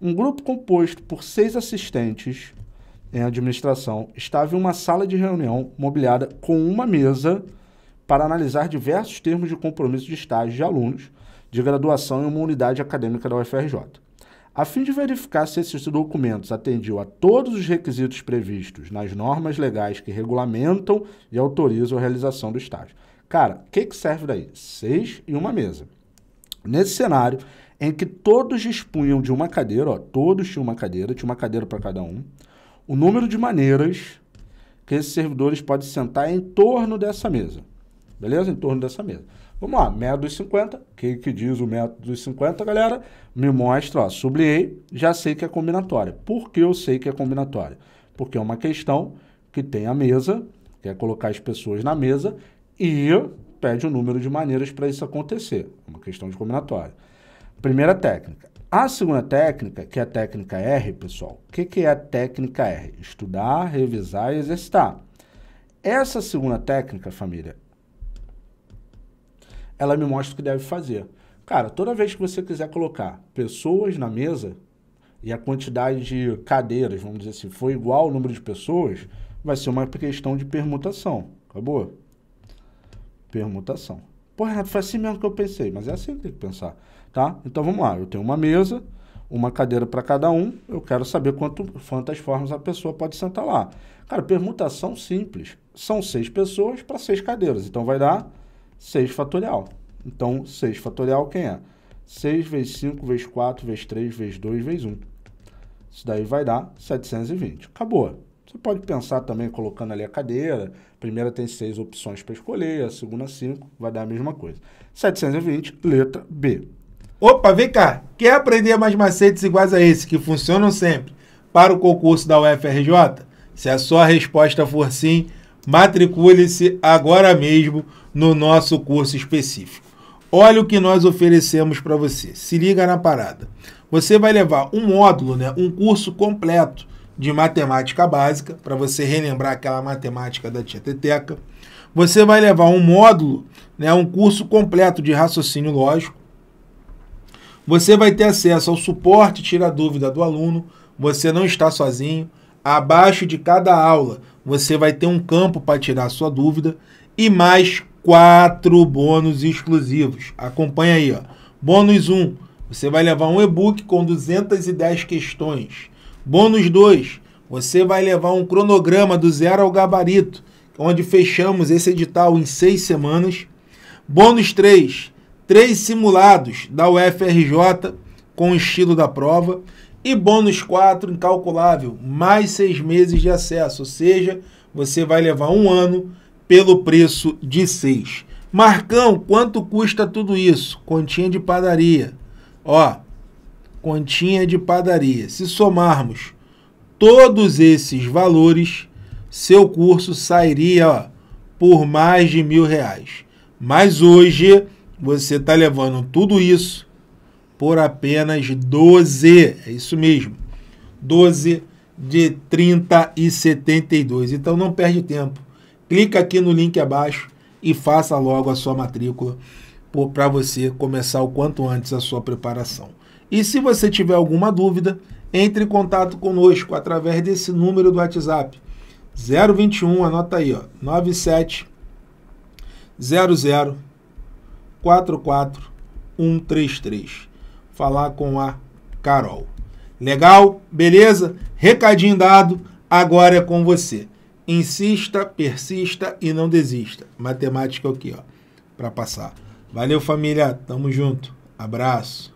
Um grupo composto por seis assistentes em administração estava em uma sala de reunião mobiliada com uma mesa para analisar diversos termos de compromisso de estágio de alunos de graduação em uma unidade acadêmica da UFRJ. A fim de verificar se esses documentos atendiam a todos os requisitos previstos nas normas legais que regulamentam e autorizam a realização do estágio. Cara, o que, que serve daí? Seis e uma mesa. Nesse cenário, em que todos dispunham de uma cadeira, ó, todos tinham uma cadeira, tinha uma cadeira para cada um, o número de maneiras que esses servidores podem sentar em torno dessa mesa. Beleza? Em torno dessa mesa. Vamos lá, método dos 50. O que, que diz o método dos 50, galera? Me mostra, ó, sublinhei, já sei que é combinatória. Por que eu sei que é combinatória? Porque é uma questão que tem a mesa, quer é colocar as pessoas na mesa e pede o um número de maneiras para isso acontecer. É uma questão de combinatória. Primeira técnica. A segunda técnica, que é a técnica R, pessoal, o que, que é a técnica R? Estudar, revisar e exercitar. Essa segunda técnica, família, ela me mostra o que deve fazer. Cara, toda vez que você quiser colocar pessoas na mesa e a quantidade de cadeiras, vamos dizer assim, for igual ao número de pessoas, vai ser uma questão de permutação. Acabou? Permutação. Pô, Renato, foi assim mesmo que eu pensei, mas é assim que tem que pensar. Tá? Então vamos lá, eu tenho uma mesa, uma cadeira para cada um, eu quero saber quanto, quantas formas a pessoa pode sentar lá. Cara, permutação simples. São seis pessoas para seis cadeiras. Então vai dar 6 fatorial. Então 6 fatorial quem é? 6 vezes 5 vezes 4 vezes 3 vezes 2 vezes 1. Isso daí vai dar 720. Acabou. Você pode pensar também colocando ali a cadeira. primeira tem seis opções para escolher, a segunda cinco, vai dar a mesma coisa. 720, letra B. Opa, vem cá, quer aprender mais macetes iguais a esse que funcionam sempre para o concurso da UFRJ? Se a sua resposta for sim, matricule-se agora mesmo no nosso curso específico. Olha o que nós oferecemos para você. Se liga na parada. Você vai levar um módulo, né, um curso completo de matemática básica, para você relembrar aquela matemática da tia Teteca. Você vai levar um módulo, né, um curso completo de raciocínio lógico você vai ter acesso ao suporte Tira Dúvida do aluno, você não está sozinho. Abaixo de cada aula, você vai ter um campo para tirar sua dúvida e mais quatro bônus exclusivos. Acompanha aí, ó. Bônus 1, um, você vai levar um e-book com 210 questões. Bônus 2, você vai levar um cronograma do zero ao gabarito, onde fechamos esse edital em seis semanas. Bônus 3, três simulados da UFRJ com o estilo da prova e bônus 4 incalculável, mais seis meses de acesso, ou seja, você vai levar um ano pelo preço de seis. Marcão, quanto custa tudo isso? Continha de padaria. Ó, continha de padaria. Se somarmos todos esses valores, seu curso sairia ó, por mais de mil reais. Mas hoje você está levando tudo isso por apenas 12, é isso mesmo, 12 de 30 e 72. Então não perde tempo, clica aqui no link abaixo e faça logo a sua matrícula para você começar o quanto antes a sua preparação. E se você tiver alguma dúvida, entre em contato conosco através desse número do WhatsApp 021, anota aí, ó, 97 00 44133. Falar com a Carol. Legal? Beleza? Recadinho dado, agora é com você. Insista, persista e não desista. Matemática aqui, é ó, para passar. Valeu, família. Tamo junto. Abraço.